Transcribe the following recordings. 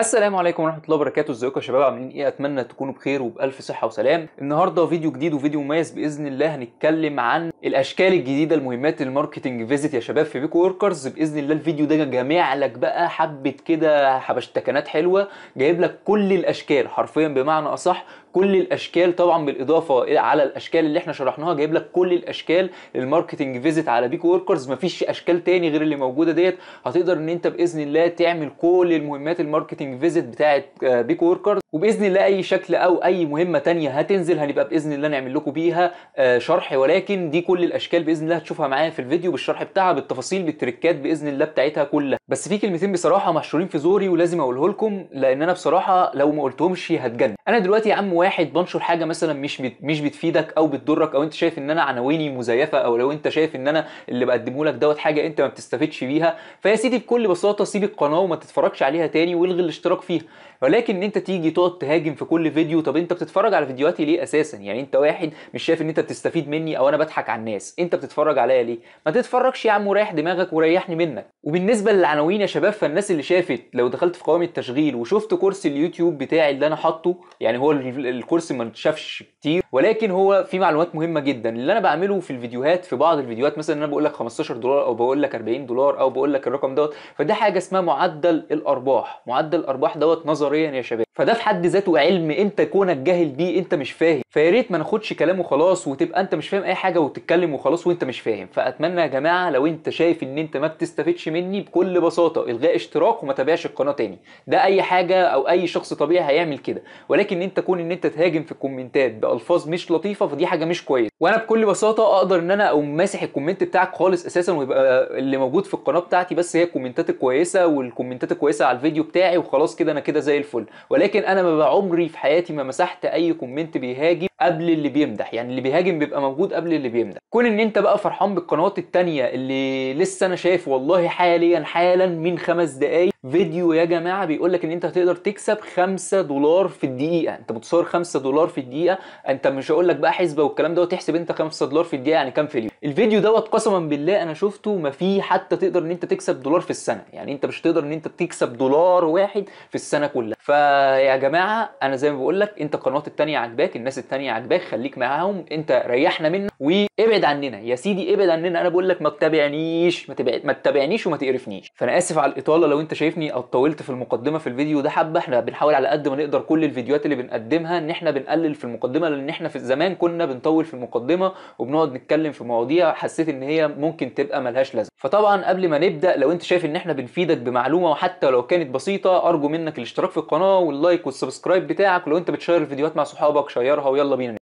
السلام عليكم ورحمه الله وبركاته ازيكم يا شباب عاملين ايه اتمنى تكونوا بخير وبالف صحه وسلام النهارده فيديو جديد وفيديو مميز باذن الله هنتكلم عن الاشكال الجديده المهمات الماركتنج فيزيت يا شباب في بيكو وركرز باذن الله الفيديو ده جامع لك بقى حبه كده حبشتكنات حلوه جايب لك كل الاشكال حرفيا بمعنى اصح كل الاشكال طبعا بالاضافه على الاشكال اللي احنا شرحناها جايب لك كل الاشكال للماركتنج فيزيت على بيك وركرز مفيش اشكال تاني غير اللي موجوده ديت هتقدر ان انت باذن الله تعمل كل المهمات الماركتنج فيزيت بتاعه آه، بيك وركرز وباذن الله اي شكل او اي مهمه تانية هتنزل هنبقى باذن الله نعمل لكم بيها آه، شرح ولكن دي كل الاشكال باذن الله هتشوفها معايا في الفيديو بالشرح بتاعها بالتفاصيل بالتريكات باذن الله بتاعتها كلها بس في كلمتين بصراحه محشورين في زوري ولازم اقوله لكم لان انا بصراحه لو ما قلتهمش هتجنن انا دلوقتي يا عم واحد بنشر حاجه مثلا مش بت... مش بتفيدك او بتضرك او انت شايف ان انا عناويني مزيفه او لو انت شايف ان انا اللي بقدمه لك دوت حاجه انت ما بتستفدش بيها فيا سيدي بكل بساطه سيب القناه وما تتفرجش عليها تاني والغي الاشتراك فيها ولكن ان انت تيجي تقعد تهاجم في كل فيديو طب انت بتتفرج على فيديوهاتي ليه اساسا يعني انت واحد مش شايف ان انت بتستفيد مني او انا بضحك على الناس انت بتتفرج عليا ليه ما تتفرجش يا عم وريح دماغك وريحني منك وبالنسبه للعناوين يا شباب فالناس اللي شافت لو دخلت في قوائم التشغيل وشفت كورس اليوتيوب بتاعي اللي انا حاطه يعني هو الكورس ما اتشافش كتير ولكن هو في معلومات مهمه جدا اللي انا بعمله في الفيديوهات في بعض الفيديوهات مثلا انا بقول لك 15 دولار او بقول لك 40 دولار او بقول لك الرقم دوت فده حاجه اسمها معدل الارباح معدل الارباح دوت نظريا يا شباب فده في حد ذاته علم انت كونك جاهل بيه انت مش فاهم فيا ريت ما ناخدش كلام وخلاص وتبقى انت مش فاهم اي حاجه وتتكلم وخلاص وانت مش فاهم فاتمنى يا جماعه لو انت شايف ان انت ما بتستفدش مني بكل بساطه الغاء اشتراك وما تابعش القناه تاني ده اي حاجه او اي شخص طبيعي هيعمل كده ولكن انت كون ان انت تهاجم في الكومنتات بالفاظ الفاظ مش لطيفه فدي حاجه مش كويسه وانا بكل بساطه اقدر ان انا اقوم ماسح الكومنت بتاعك خالص اساسا ويبقى اللي موجود في القناه بتاعتي بس هي الكومنتات الكويسه والكومنتات الكويسه على الفيديو بتاعي وخلاص كده انا كده زي الفل ولكن انا ما عمري في حياتي ما مسحت اي كومنت بيهاجم قبل اللي بيمدح يعني اللي بيهاجم بيبقى موجود قبل اللي بيمدح كون ان انت بقى فرحان بالقنوات التانية اللي لسه انا شايف والله حاليا حالا من خمس دقايق فيديو يا جماعه بيقول لك ان انت هتقدر تكسب 5 دولار في الدقيقه انت متصور 5 دولار في الدقيقه انت مش هقول لك بقى حسبه والكلام دوت تحسب انت 5 دولار في الدقيقه يعني كام في اليوم الفيديو دوت قسما بالله انا شفته ما فيه حتى تقدر ان انت تكسب دولار في السنه يعني انت مش تقدر ان انت تكسب دولار واحد في السنه كلها فيا جماعه انا زي ما بقول لك انت القنوات التانية عجباك الناس التانية عجباك خليك معاهم انت ريحنا منك وابعد عننا يا سيدي ابعد عننا انا بقول لك ما تتابعنيش ما, ما تتابعنيش وما تقرفنيش فانا اسف على الاطاله لو انت شايف شايفني طولت في المقدمه في الفيديو ده حبه احنا بنحاول على قد ما نقدر كل الفيديوهات اللي بنقدمها ان احنا بنقلل في المقدمه لان احنا في زمان كنا بنطول في المقدمه وبنقعد نتكلم في مواضيع حسيت ان هي ممكن تبقى ملهاش لازمه فطبعا قبل ما نبدا لو انت شايف ان احنا بنفيدك بمعلومه وحتى لو كانت بسيطه ارجو منك الاشتراك في القناه واللايك والسبسكرايب بتاعك ولو انت بتشير الفيديوهات مع صحابك شيرها ويلا بينا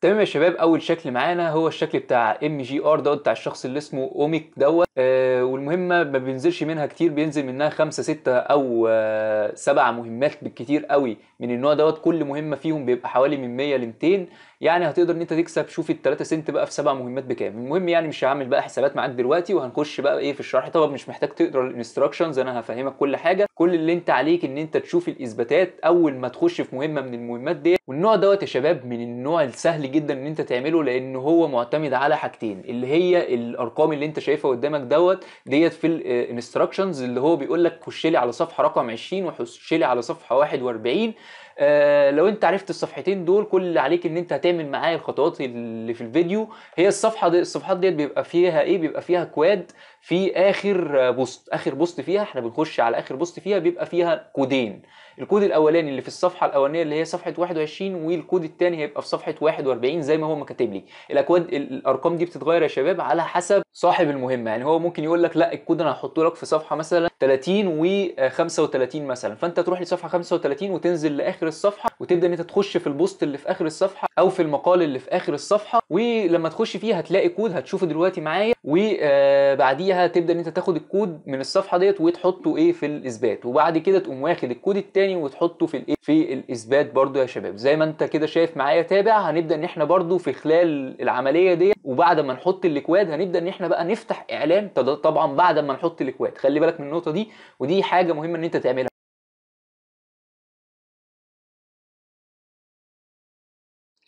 تمام يا شباب اول شكل معانا هو الشكل بتاع ام جي ار دوت بتاع الشخص اللي اسمه اوميك دوت آه والمهمه ما بينزلش منها كتير بينزل منها خمسة ستة او آه سبعة مهمات بالكتير قوي من النوع دوت كل مهمه فيهم بيبقى حوالي من 100 ل 200 يعني هتقدر ان انت تكسب شوف ال 3 سنت بقى في سبع مهمات بكام المهم يعني مش هعمل بقى حسابات معاك دلوقتي وهنخش بقى ايه في الشرح طبعا مش محتاج تقرا الانستراكشنز انا هفهمك كل حاجه كل اللي انت عليك ان انت تشوف الاثباتات اول ما تخش في مهمه من المهمات دي والنوع دوت يا شباب من النوع السهل جدا ان انت تعمله لان هو معتمد على حاجتين اللي هي الارقام اللي انت شايفها قدامك دوت ديت في الانستراكشنز آه، اللي هو بيقول لك خش لي على صفحه رقم 20 وخش لي على صفحه 41 آه، لو انت عرفت الصفحتين دول كل اللي عليك ان انت هتعمل معايا الخطوات اللي في الفيديو هي الصفحه دي الصفحات ديت بيبقى فيها ايه بيبقى فيها كواد في اخر بوست اخر بوست فيها احنا بنخش على اخر بوست فيها بيبقى فيها كودين الكود الاولاني اللي في الصفحه الاولانيه اللي هي صفحه 21 والكود الثاني هيبقى في صفحه 41 زي ما هو مكاتب لي الاكواد الارقام دي بتتغير يا شباب على حسب صاحب المهمه يعني هو ممكن يقول لك لا الكود انا هحطه لك في صفحه مثلا 30 و35 مثلا فانت تروح لصفحه 35 وتنزل لاخر الصفحه وتبدا ان انت تخش في البوست اللي في اخر الصفحه او في المقال اللي في اخر الصفحه ولما تخش فيه هتلاقي كود هتشوفه دلوقتي معايا وبعديه بعديها تبدا ان انت تاخد الكود من الصفحه ديت وتحطه ايه في الاثبات وبعد كده تقوم واخد الكود الثاني وتحطه في الايه في الاثبات برده يا شباب زي ما انت كده شايف معايا تابع هنبدا ان احنا برده في خلال العمليه ديت وبعد ما نحط الاكواد هنبدا ان احنا بقى نفتح اعلان طبعا بعد ما نحط الاكواد خلي بالك من النقطه دي ودي حاجه مهمه ان انت تعملها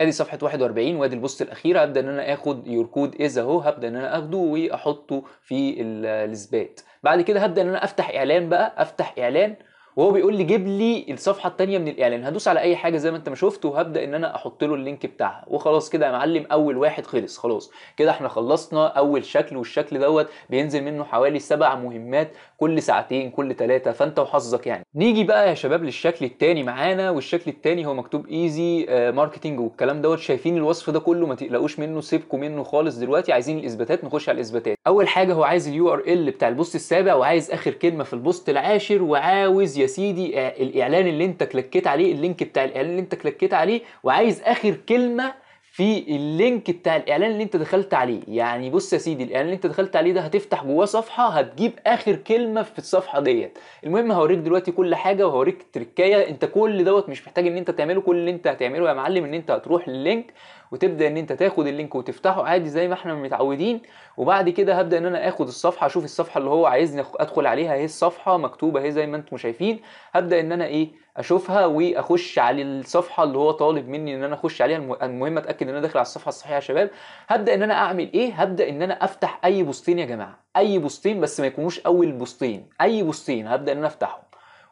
ادي صفحه 41 وادي البوست الاخيره هبدا ان انا اخد يور كود از اهو هبدا ان انا اخده واحطه في الاثبات بعد كده هبدا ان انا افتح اعلان بقى افتح اعلان وهو بيقول لي جيب لي الصفحه الثانيه من الاعلان يعني هدوس على اي حاجه زي ما انت ما شفت وهبدا ان انا احط له اللينك بتاعها وخلاص كده يا معلم اول واحد خلص خلاص كده احنا خلصنا اول شكل والشكل دوت بينزل منه حوالي سبع مهمات كل ساعتين كل ثلاثه فانت وحظك يعني نيجي بقى يا شباب للشكل الثاني معانا والشكل الثاني هو مكتوب ايزي آه، ماركتنج والكلام دوت شايفين الوصف ده كله ما تقلقوش منه سيبكوا منه خالص دلوقتي عايزين الاثباتات نخش على الاثباتات اول حاجه هو عايز اليو ار ال بتاع البوست السابع وعايز اخر كلمه في البوست العاشر وعاوز يا سيدي آه، الاعلان اللي انت كلكيت عليه اللينك بتاع الاعلان اللي انت كلكيت عليه وعايز اخر كلمه في اللينك بتاع الاعلان اللي انت دخلت عليه يعني بص يا سيدي الاعلان اللي انت دخلت عليه ده هتفتح جواه صفحه هتجيب اخر كلمه في الصفحه ديت المهم هوريك دلوقتي كل حاجه وهوريك تركية انت كل دوت مش محتاج ان انت تعمله كل اللي انت هتعمله يا معلم ان انت هتروح للينك وتبدا ان انت تاخد اللينك وتفتحه عادي زي ما احنا متعودين وبعد كده هبدا ان انا اخد الصفحه اشوف الصفحه اللي هو عايزني ادخل عليها اهي الصفحه مكتوبه اهي زي ما انتم شايفين هبدا ان انا ايه اشوفها واخش على الصفحه اللي هو طالب مني ان انا اخش عليها المهم اتاكد ان انا داخل على الصفحه الصحيحه يا شباب هبدا ان انا اعمل ايه هبدا ان انا افتح اي بوستين يا جماعه اي بوستين بس ما يكونوش اول بوستين اي بوستين هبدا ان انا افتحهم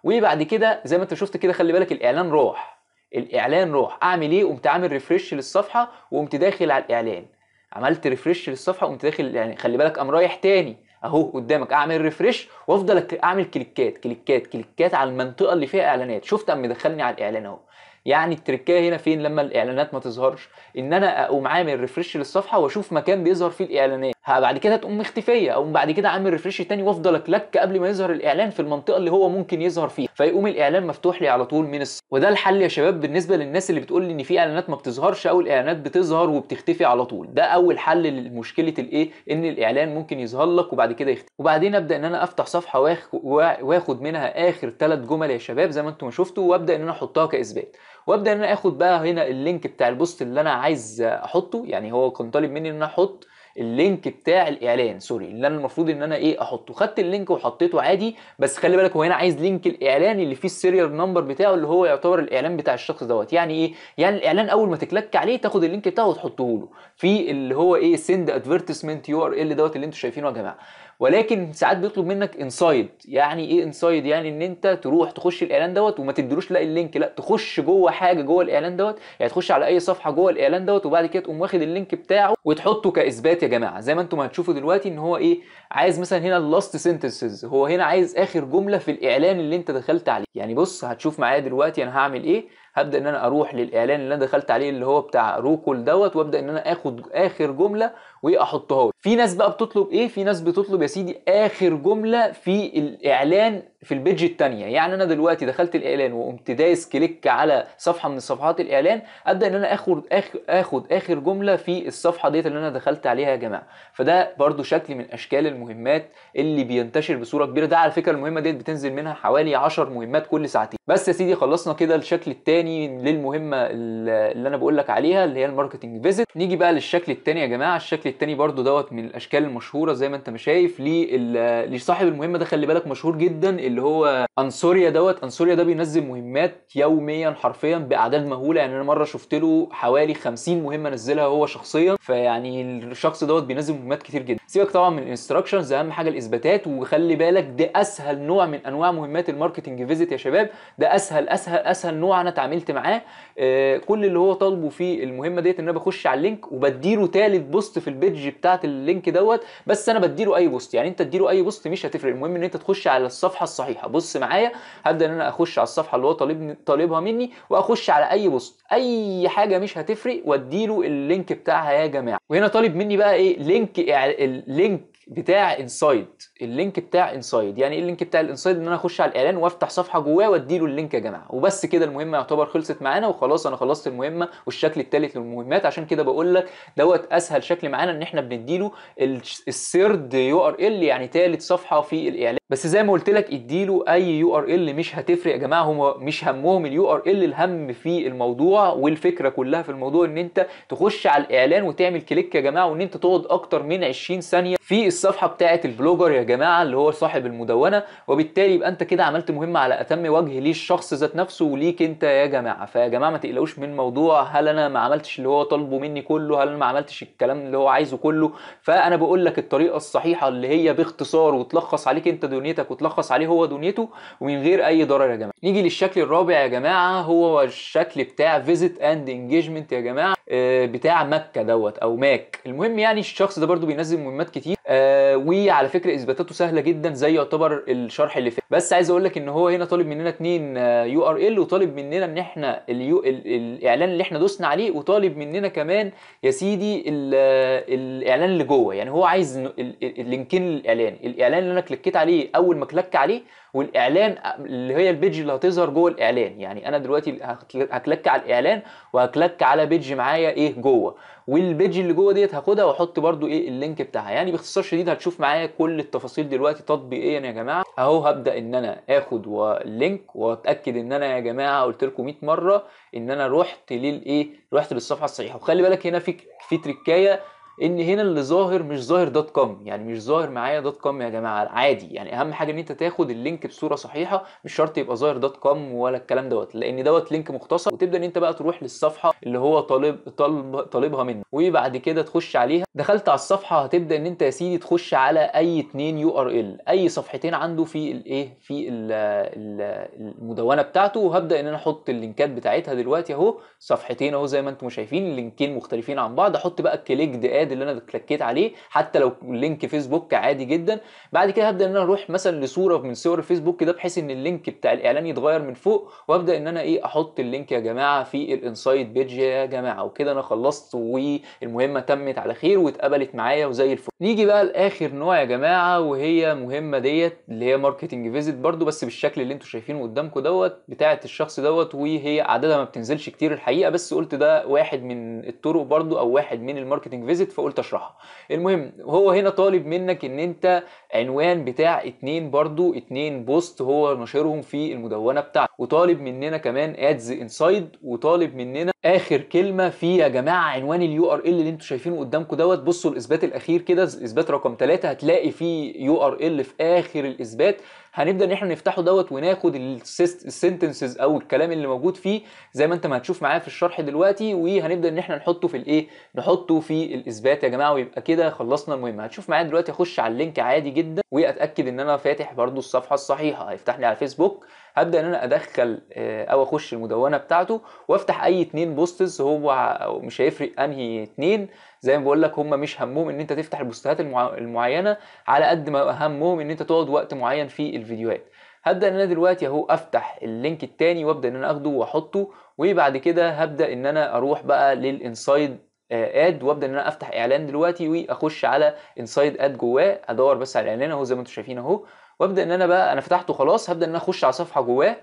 وبعد كده زي ما انت شفت كده خلي بالك الاعلان راح الاعلان راح اعمل ايه قمت عامل ريفرش للصفحه وقمت داخل على الاعلان عملت ريفرش للصفحه وقمت داخل يعني خلي بالك قام رايح تاني اهو قدامك اعمل ريفرش وافضل اعمل كليكات كليكات كليكات على المنطقه اللي فيها اعلانات شفت قام مدخلني على الاعلان اهو يعني التركايه هنا فين لما الاعلانات ما تظهرش ان انا اقوم عامل ريفرش للصفحه واشوف مكان بيظهر فيه الاعلانات بعد كده تقوم مختفيه اقوم بعد كده عامل ريفرش تاني وافضل لك قبل ما يظهر الاعلان في المنطقه اللي هو ممكن يظهر فيها فيقوم الاعلان مفتوح لي على طول من الصفحه وده الحل يا شباب بالنسبه للناس اللي بتقول لي ان في اعلانات ما بتظهرش او الاعلانات بتظهر وبتختفي على طول ده اول حل لمشكله الايه ان الاعلان ممكن يظهر لك وبعد كده يختفي وبعدين ابدا ان انا افتح صفحه واخد منها اخر ثلاث جمل يا شباب زي ما انتم شفتوا وابدا ان انا احطها كاثبات وابدا ان انا اخد بقى هنا اللينك بتاع البوست اللي انا عايز احطه يعني هو كان طالب مني ان انا احط اللينك بتاع الاعلان سوري اللي انا المفروض ان انا ايه احطه خدت اللينك وحطيته عادي بس خلي بالك هو هنا عايز لينك الاعلان اللي فيه السيريال نمبر بتاعه اللي هو يعتبر الاعلان بتاع الشخص دوت يعني ايه يعني الاعلان اول ما تكلك عليه تاخد اللينك بتاعه وتحطه له في اللي هو ايه سند ادفيرتسمنت يو ار ال دوت اللي انتم شايفينه يا جماعه ولكن ساعات بيطلب منك انسايد يعني ايه انسايد يعني ان انت تروح تخش الاعلان دوت وما تدلوش لا اللينك لا تخش جوه حاجه جوه الاعلان دوت يعني تخش على اي صفحه جوه الاعلان دوت وبعد كده تقوم واخد اللينك بتاعه وتحطه كاثبات يا جماعه زي ما انتم هتشوفوا دلوقتي ان هو ايه عايز مثلا هنا اللاست سنتنسز هو هنا عايز اخر جمله في الاعلان اللي انت دخلت عليه يعني بص هتشوف معايا دلوقتي انا هعمل ايه هبدا ان انا اروح للاعلان اللي انا دخلت عليه اللي هو بتاع روكول دوت وابدا ان انا اخد اخر جمله واحطها في ناس بقى بتطلب ايه في ناس بتطلب يا سيدي اخر جمله في الاعلان في البيج الثانيه يعني انا دلوقتي دخلت الاعلان وقمت دايس كليك على صفحه من صفحات الاعلان ابدا ان انا اخد اخد, آخد اخر جمله في الصفحه ديت اللي انا دخلت عليها يا جماعه فده برده شكل من اشكال المهمات اللي بينتشر بصوره كبيره ده على فكره المهمه ديت بتنزل منها حوالي 10 مهمات كل ساعتين بس يا سيدي خلصنا كده الشكل الثاني للمهمه اللي انا بقول لك عليها اللي هي الماركتنج فيزيت نيجي بقى للشكل الثاني يا جماعه الشكل الثاني برده دوت من الاشكال المشهوره زي ما انت ما شايف لصاحب المهمه ده خلي بالك مشهور جدا اللي هو انصوريا دوت انصوريا ده بينزل مهمات يوميا حرفيا باعداد مهوله يعني انا مره شفت له حوالي 50 مهمه نزلها هو شخصيا فيعني الشخص دوت بينزل مهمات كتير جدا سيبك طبعا من الانستراكشنز اهم حاجه الاثباتات وخلي بالك ده اسهل نوع من انواع مهمات الماركتنج فيزيت يا شباب ده اسهل اسهل اسهل نوع انا اتعاملت معاه آه كل اللي هو طالبه في المهمه ديت ان انا بخش على اللينك وبديله ثالث بوست في البيدج بتاعت اللينك دوت بس انا بديله اي بوست يعني انت تديله اي بوست مش هتفرق المهم ان انت تخش على الصفحه الصحيحه بص معايا هبدا ان انا اخش على الصفحه اللي هو طالبني طالبها مني واخش على اي بوست اي حاجه مش هتفرق واديله اللينك بتاعها يا جماعه وهنا طالب مني بقى ايه لينك اللينك بتاع انسايد اللينك بتاع انسايد يعني ايه اللينك بتاع الانسايد ان انا اخش على الاعلان وافتح صفحه جواه وادي له اللينك يا جماعه وبس كده المهمه يعتبر خلصت معانا وخلاص انا خلصت المهمه والشكل الثالث للمهمات عشان كده بقول لك دوت اسهل شكل معانا ان احنا بندي له السيرد يو ار ال يعني ثالث صفحه في الاعلان بس زي ما قلت لك ادي له اي يو ار ال مش هتفرق يا جماعه هم مش همهم اليو ار ال الهم في الموضوع والفكره كلها في الموضوع ان انت تخش على الاعلان وتعمل كليك يا جماعه وان انت تقعد اكتر من 20 ثانيه في الصفحه بتاعه البلوجر يا جماعه اللي هو صاحب المدونه وبالتالي يبقى انت كده عملت مهمه على اتم وجه ليه الشخص ذات نفسه وليك انت يا جماعه فيا جماعه ما تقلقوش من موضوع هل انا ما عملتش اللي هو طالبه مني كله هل انا ما عملتش الكلام اللي هو عايزه كله فانا بقول لك الطريقه الصحيحه اللي هي باختصار وتلخص عليك انت دنيتك وتلخص عليه هو دنيته ومن غير اي ضرر يا جماعه نيجي للشكل الرابع يا جماعه هو الشكل بتاع فيزيت اند انجيجمنت يا جماعه آه، بتاع مكه دوت او ماك المهم يعني الشخص ده برضو بينزل مهمات كتير آه وعلى فكره اثباتاته سهله جدا زي يعتبر الشرح اللي فات بس عايز اقول لك ان هو هنا طالب مننا اتنين آه، يو ار ال وطالب مننا ان احنا الـ الـ الاعلان اللي احنا دوسنا عليه وطالب مننا كمان يا سيدي آه، الاعلان اللي جوه يعني هو عايز اللينكين للاعلان الاعلان اللي انا كليكيت عليه اول ما كلك عليه والاعلان اللي هي البيج اللي هتظهر جوه الاعلان يعني انا دلوقتي هكلك على الاعلان وهكلك على بيج معايا ايه جوه والبيج اللي جوه ديت هاخدها واحط برده ايه اللينك بتاعها يعني باختصار شديد هتشوف معايا كل التفاصيل دلوقتي تطبيقيا يا جماعه اهو هبدا ان انا اخد اللينك واتاكد ان انا يا جماعه قلت لكم 100 مره ان انا رحت للايه رحت للصفحه الصحيحه وخلي بالك هنا في في تريكايه ان هنا اللي ظاهر مش ظاهر دوت كوم يعني مش ظاهر معايا دوت كوم يا جماعه عادي يعني اهم حاجه ان انت تاخد اللينك بصوره صحيحه مش شرط يبقى ظاهر دوت كوم ولا الكلام دوت لان دوت لينك مختصر وتبدا ان انت بقى تروح للصفحه اللي هو طالب طالب طالبها منه وبعد كده تخش عليها دخلت على الصفحه هتبدا ان انت يا سيدي تخش على اي اتنين يو ار ال اي صفحتين عنده في الايه في المدونه بتاعته وهبدا ان انا احط اللينكات بتاعتها دلوقتي اهو صفحتين اهو زي ما انتم شايفين اللينكين مختلفين عن بعض احط بقى كليك اد الاد اللي انا كليكيت عليه حتى لو لينك فيسبوك عادي جدا بعد كده هبدا ان انا اروح مثلا لصوره من صور الفيسبوك ده بحيث ان اللينك بتاع الاعلان يتغير من فوق وابدا ان انا ايه احط اللينك يا جماعه في الانسايد بيج يا جماعه وكده انا خلصت والمهمه تمت على خير واتقبلت معايا وزي الفل نيجي بقى لاخر نوع يا جماعه وهي مهمه ديت اللي هي ماركتنج فيزيت برده بس بالشكل اللي انتوا شايفينه قدامكم دوت بتاعه الشخص دوت وهي عددها ما بتنزلش كتير الحقيقه بس قلت ده واحد من الطرق برده او واحد من الماركتنج فيزيت فقلت اشرحها المهم هو هنا طالب منك ان انت عنوان بتاع اتنين برضو اتنين بوست هو نشرهم في المدونه بتاعتك وطالب مننا كمان ادز انسايد وطالب مننا اخر كلمه في يا جماعه عنوان اليو ار ال اللي انتم شايفينه قدامكم دوت بصوا الاثبات الاخير كده الاثبات رقم 3 هتلاقي فيه يو ار ال في اخر الاثبات هنبدا ان احنا نفتحه دوت وناخد السنتنسز او الكلام اللي موجود فيه زي ما انت ما هتشوف معايا في الشرح دلوقتي وهنبدا ان احنا نحطه في الايه نحطه في الاثبات يا جماعه ويبقى كده خلصنا المهم هتشوف معايا دلوقتي اخش على اللينك عادي جدا واتاكد ان انا فاتح برده الصفحه الصحيحه هيفتح لي على فيسبوك هبدا ان انا ادخل آه، او اخش المدونه بتاعته وافتح اي اتنين بوستز هو مش هيفرق انهي اتنين زي ما بقول لك هم مش همهم ان انت تفتح البوستات المعينه على قد ما همهم ان انت تقعد وقت معين في الفيديوهات هبدا ان انا دلوقتي اهو افتح اللينك التاني وابدا ان انا اخده واحطه وبعد كده هبدا ان انا اروح بقى للانسايد اد آه، وابدا ان انا افتح اعلان دلوقتي واخش على انسايد اد جواه ادور بس على الاعلان اهو زي ما انتم شايفين اهو وابدا ان انا بقى انا فتحته خلاص هبدا ان انا اخش على صفحه جواه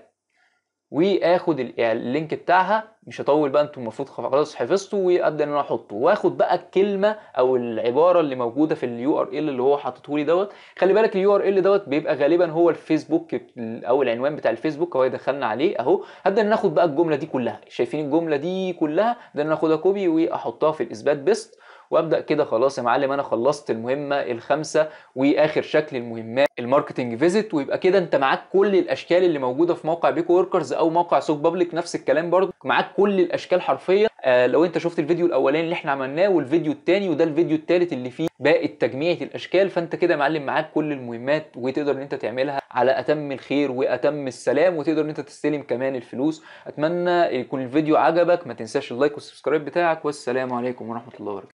واخد يعني اللينك بتاعها مش هطول بقى انتم المفروض خلاص حفظته وابدا ان انا احطه واخد بقى الكلمه او العباره اللي موجوده في اليو ار ال اللي هو حاطته لي دوت خلي بالك اليو ار ال دوت بيبقى غالبا هو الفيسبوك او العنوان بتاع الفيسبوك هو دخلنا عليه اهو هبدا ان انا اخد بقى الجمله دي كلها شايفين الجمله دي كلها ده انا اخدها كوبي واحطها في الاثبات بيست وابدا كده خلاص يا معلم انا خلصت المهمه الخمسه واخر شكل المهمات الماركتنج فيزيت ويبقى كده انت معاك كل الاشكال اللي موجوده في موقع بيكو وركرز او موقع سوق بابليك نفس الكلام برده معاك كل الاشكال حرفيا آه لو انت شفت الفيديو الاولاني اللي احنا عملناه والفيديو الثاني وده الفيديو الثالث اللي فيه باقي تجميعة الاشكال فانت كده يا معلم معاك كل المهمات وتقدر ان انت تعملها على اتم الخير واتم السلام وتقدر ان انت تستلم كمان الفلوس اتمنى يكون الفيديو عجبك ما تنساش اللايك والسبسكرايب بتاعك والسلام عليكم ورحمه الله وبركاته